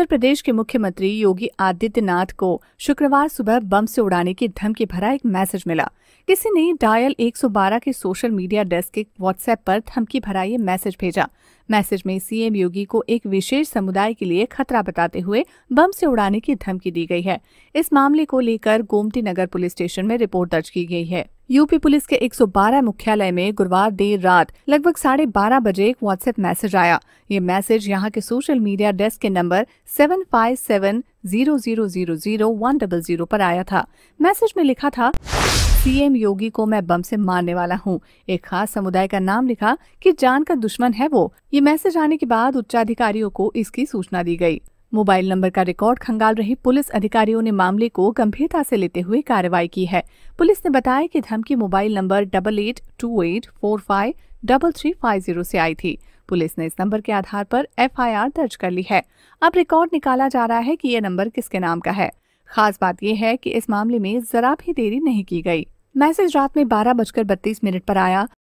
उत्तर प्रदेश के मुख्यमंत्री योगी आदित्यनाथ को शुक्रवार सुबह बम से उड़ाने की धमकी भरा एक मैसेज मिला किसी ने डायल 112 के सोशल मीडिया डेस्क के व्हाट्सएप पर धमकी भरा ये मैसेज भेजा मैसेज में सीएम योगी को एक विशेष समुदाय के लिए खतरा बताते हुए बम से उड़ाने की धमकी दी गई है इस मामले को लेकर गोमती नगर पुलिस स्टेशन में रिपोर्ट दर्ज की गई है यूपी पुलिस के 112 मुख्यालय में गुरुवार देर रात लगभग साढ़े बारह बजे एक व्हाट्सएप मैसेज आया ये मैसेज यहाँ के सोशल मीडिया डेस्क के number seven five seven zero zero zero zero one double zero पर आया था मैसेज में लिखा था सीएम योगी को मैं बम से मारने वाला हूँ एक खास समुदाय का नाम लिखा कि जान का दुश्मन है वो ये मैसेज आने के बाद उच्चाधिकारियों को इसकी सूचना दी गई मोबाइल नंबर का रिकॉर्ड खंगाल रही पुलिस अधिकारियों ने मामले को गंभीरता से लेते हुए कार्रवाई की है पुलिस ने बताया कि धमकी mobile number double eight two eight four five double three five zero से आई थी पुलिस ने इस नंबर के आधार पर एफआईआर दर्ज कर ली है अब रिकॉर्ड निकाला जा रहा है कि यह नंबर किसके नाम का है खास बात यह है कि इस मामले में जरा भी देरी नहीं की गई मैसेज रात में बारह बजकर बत्तीस मिनट पर आया